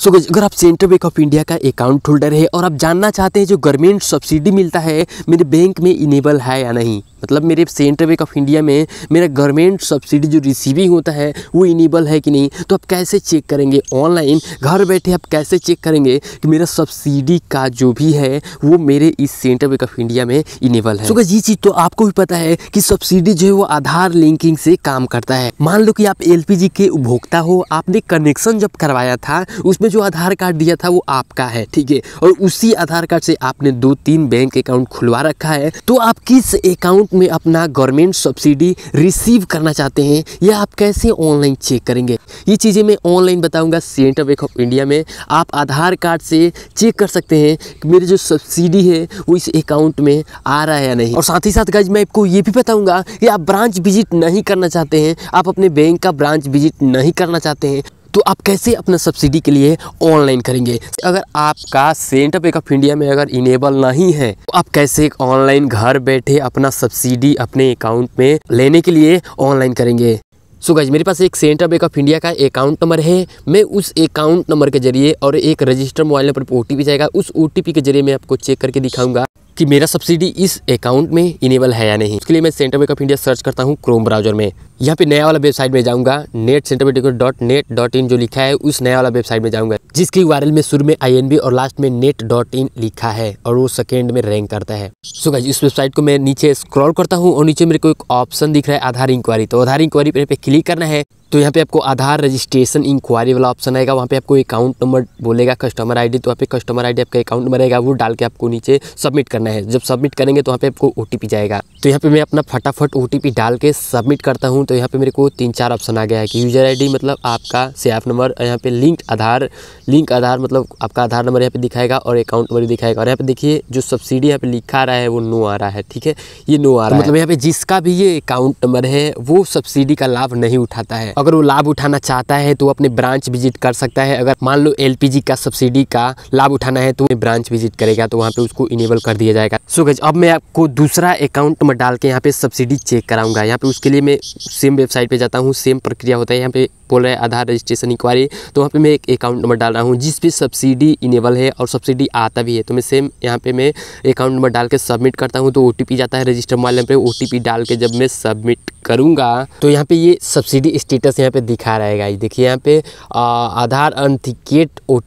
सो so, अगर आप central bank of India का अकाउंट होल्डर है और आप जानना चाहते हैं जो गवर्नमेंट सब्सिडी मिलता है मेरे बैंक में इनेबल है या नहीं मतलब मेरे सेंट्रल बैंक ऑफ इंडिया में मेरा गवर्नमेंट सब्सिडी जो रिसीविंग होता है वो इनेबल है कि नहीं तो आप कैसे चेक करेंगे ऑनलाइन घर बैठे आप कैसे चेक करेंगे कि मेरा सब्सिडी का जो भी है वो मेरे इस सेंट्रल बैंक ऑफ इंडिया में इनेबल है सुगर ये चीज़ तो आपको भी पता है कि सब्सिडी जो है वो आधार लिंकिंग से काम करता है मान लो कि आप एल के उपभोक्ता हो आपने कनेक्शन जब करवाया था उसमें जो आधार कार्ड दिया था वो आपका है ठीक है और उसी आधार कार्ड से आपने दो तीन बैंक अकाउंट खुलवा रखा है तो आप किस अकाउंट बैंक में अपना गवर्नमेंट सब्सिडी रिसीव करना चाहते हैं या आप कैसे ऑनलाइन चेक करेंगे ये चीज़ें मैं ऑनलाइन बताऊंगा सेंटर बैंक ऑफ इंडिया में आप आधार कार्ड से चेक कर सकते हैं कि मेरी जो सब्सिडी है वो इस अकाउंट में आ रहा है या नहीं और साथ ही साथ गज मैं आपको ये भी बताऊँगा कि आप ब्रांच विजिट नहीं करना चाहते हैं आप अपने बैंक का ब्रांच विजिट नहीं करना चाहते हैं तो आप कैसे अपना सब्सिडी के लिए ऑनलाइन करेंगे अगर आपका सेंटर बैंक ऑफ इंडिया में अगर इनेबल नहीं है तो आप कैसे ऑनलाइन घर बैठे अपना सब्सिडी अपने अकाउंट में लेने के लिए ऑनलाइन करेंगे सो गाइज मेरे पास एक सेंट्रल बैंक ऑफ इंडिया का अकाउंट नंबर है मैं उस अकाउंट नंबर के जरिए और एक रजिस्टर मोबाइल नंबर पर ओ जाएगा उस ओ के जरिए मैं आपको चेक करके दिखाऊंगा कि मेरा सब्सिडी इस अकाउंट में इनेबल है या नहीं उसके लिए मैं Central bank of India search करता हूँ क्रोम ब्राउजर में यहाँ पे नया वाला वेबसाइट में जाऊंगा net centre dot net dot in जो लिखा है उस नया वाला वेबसाइट में जाऊंगा जिसकी वायरल में शुरू में आई और लास्ट में नेट डॉट इन लिखा है और वो सेकंड में रैंक करता है सो गाइज इस वेबसाइट को मैं नीचे स्क्रॉल करता हूँ और नीचे मेरे को एक ऑप्शन दिख रहा है आधार इंक्वायरी तो आधार इंक्वायरी पे क्लिक करना है तो यहाँ पे आपको आधार रजिस्ट्रेशन इंक्वायरी वाला ऑप्शन आएगा वहाँ पे आपको अकाउंट नंबर बोलेगा कस्टमर आईडी तो वहाँ पे कस्टमर आईडी आपका अकाउंट नंबर आएगा वो डाल के आपको नीचे सबमिट करना है जब सबमिट करेंगे तो वहाँ पे आपको ओटीपी जाएगा तो यहाँ पे मैं अपना फटाफट ओटीपी डाल के सबमिट करता हूँ तो यहाँ पे मेरे को तीन चार ऑप्शन आ गया है कि यूज़र आईडी मतलब आपका सेफ नंबर यहाँ पे लिंक आधार लिंक आधार मतलब आपका आधार नंबर यहाँ पे दिखाएगा और अकाउंट नंबर दिखाएगा और यहाँ पे देखिए जो सब्सिडी यहाँ पे लिखा रहा है वो नो आ रहा है ठीक है ये नो आ रहा तो मतलब है मतलब यहाँ पे जिसका भी ये अकाउंट नंबर है वो सब्सिडी का लाभ नहीं उठाता है अगर वो लाभ उठाना चाहता है तो अपने ब्रांच विजिट कर सकता है अगर मान लो एल का सब्सिडी का लाभ उठाना है तो ब्रांच विजिट करेगा तो वहाँ पे उसको इनेबल कर दिया जाएगा सो गज अब मैं आपको दूसरा अकाउंट नंबर डाल के यहाँ पे सब्सिडी चेक कराऊंगा यहाँ पे उसके लिए मैं सेम वेबसाइट पे जाता हूँ सेम प्रक्रिया होता है यहाँ पे बोल रहे हैं आधार रजिस्ट्रेशन इंक्वायरी तो वहाँ पे मैं एक अकाउंट नंबर डाल रहा हूँ जिस पे सब्सिडी इनेबल है और सब्सिडी आता भी है तो मैं सेम यहाँ पे मैं अकाउंट नंबर डाल के सबमिट करता हूँ तो ओ जाता है रजिस्टर मोबाइल नंबर पर ओ डाल के जब मैं सबमिट करूँगा तो यहाँ पर ये सब्सिडी स्टेटस यहाँ पर दिखा रहेगा देखिए यहाँ पे आधार अंथिकेट ओ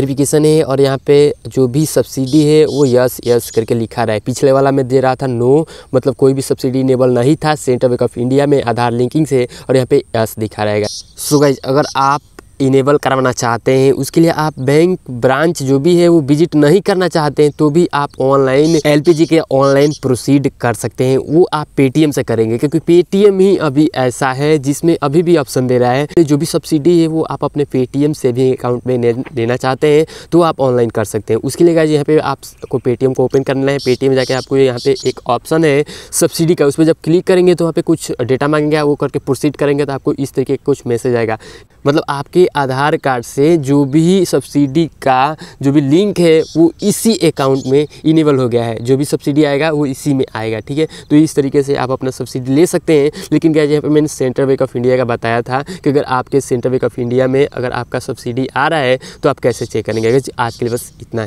वेरिफिकेशन है और यहाँ पे जो भी सब्सिडी है वो यस यस करके लिखा रहा है पिछले वाला में दे रहा था नो मतलब कोई भी सब्सिडी इनेबल नहीं था सेंट्रल बैंक ऑफ इंडिया में आधार लिंकिंग से और यहाँ पे यस दिखा रहेगा सो गाइज अगर आप इनेबल करवाना चाहते हैं उसके लिए आप बैंक ब्रांच जो भी है वो विजिट नहीं करना चाहते हैं तो भी आप online L K online proceed कर सकते हैं वो आप पेटीएम से करेंगे क्योंकि पेटीएम ही अभी ऐसा है जिसमें अभी भी ऑप्शन दे रहा है जो भी सब्सिडी है वो आप अपने पेटीएम सेविंग अकाउंट में लेना चाहते हैं तो आप ऑनलाइन कर सकते हैं उसके लिए गाइज यहाँ पे आपको पेटीएम को ओपन करना है पेटीएम जाके आपको यहाँ पे एक ऑप्शन है सब्सिडी का उस पर जब क्लिक करेंगे तो वहाँ पे कुछ डेटा मांगेगा वो करके प्रोसीड करेंगे तो आपको इस तरीके कुछ मैसेज आएगा मतलब आपके आधार कार्ड से जो भी सब्सिडी का जो भी लिंक है वो इसी अकाउंट में इनेबल हो गया है जो भी सब्सिडी आएगा वो इसी में आएगा ठीक है तो इस तरीके से आप अपना सब्सिडी ले सकते हैं लेकिन क्या यहाँ पर मैंने सेंट्रल बैंक ऑफ इंडिया का बताया था कि अगर आपके सेंट्रल बैंक ऑफ इंडिया में अगर आपका सब्सिडी आ रहा है तो आप कैसे चेक करेंगे आज के लिए बस इतना